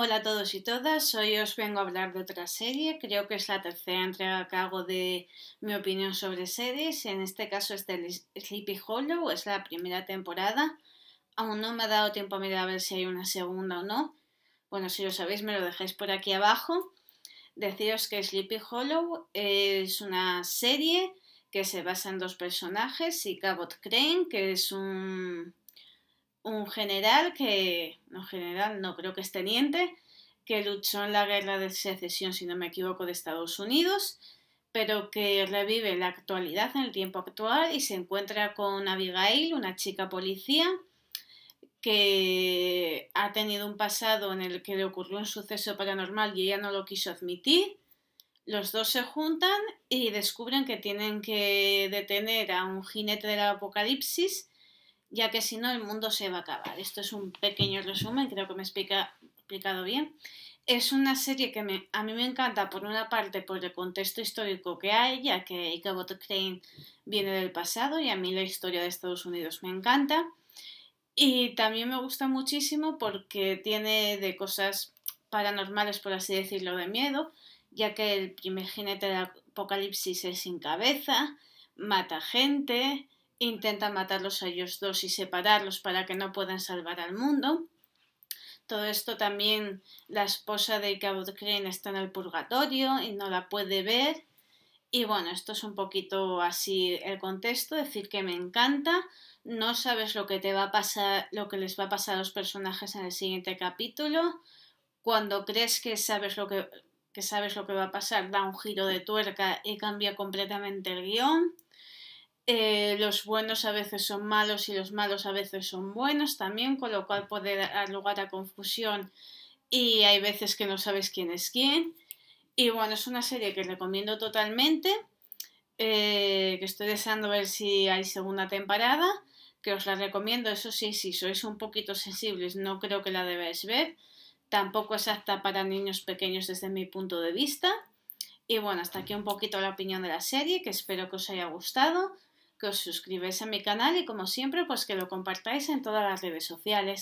Hola a todos y todas, hoy os vengo a hablar de otra serie, creo que es la tercera entrega que hago de mi opinión sobre series, en este caso es de Sleepy Hollow, es la primera temporada, aún no me ha dado tiempo a mirar a ver si hay una segunda o no, bueno, si lo sabéis me lo dejáis por aquí abajo, deciros que Sleepy Hollow es una serie que se basa en dos personajes y Cabot Crane, que es un un general que, no general, no creo que es teniente, que luchó en la guerra de secesión, si no me equivoco, de Estados Unidos, pero que revive la actualidad en el tiempo actual y se encuentra con Abigail, una chica policía, que ha tenido un pasado en el que le ocurrió un suceso paranormal y ella no lo quiso admitir. Los dos se juntan y descubren que tienen que detener a un jinete del apocalipsis ya que si no el mundo se va a acabar. Esto es un pequeño resumen, creo que me he explica, explicado bien. Es una serie que a mí me encanta, por una parte, por el contexto histórico que hay, ya que Ichabod Crane viene del pasado y a mí la historia de Estados Unidos me encanta. Y también me gusta muchísimo porque tiene de cosas paranormales, por así decirlo, de miedo, ya que el primer jinete del apocalipsis es sin cabeza, mata gente, intenta matarlos a ellos dos y separarlos para que no puedan salvar al mundo. Todo esto también la esposa de Cabot Crane está en el purgatorio y no la puede ver. Y bueno, esto es un poquito así el contexto, decir que me encanta, no sabes lo que te va a pasar, lo que les va a pasar a los personajes en el siguiente capítulo. Cuando crees que sabes lo que, que sabes lo que va a pasar, da un giro de tuerca y cambia completamente el guión. Eh, los buenos a veces son malos y los malos a veces son buenos también, con lo cual puede dar lugar a confusión y hay veces que no sabes quién es quién. Y bueno, es una serie que recomiendo totalmente, eh, que estoy deseando ver si hay segunda temporada, que os la recomiendo, eso sí, si sois un poquito sensibles, no creo que la debáis ver. Tampoco es apta para niños pequeños desde mi punto de vista. Y bueno, hasta aquí un poquito la opinión de la serie, que espero que os haya gustado que os suscribáis a mi canal y como siempre pues que lo compartáis en todas las redes sociales.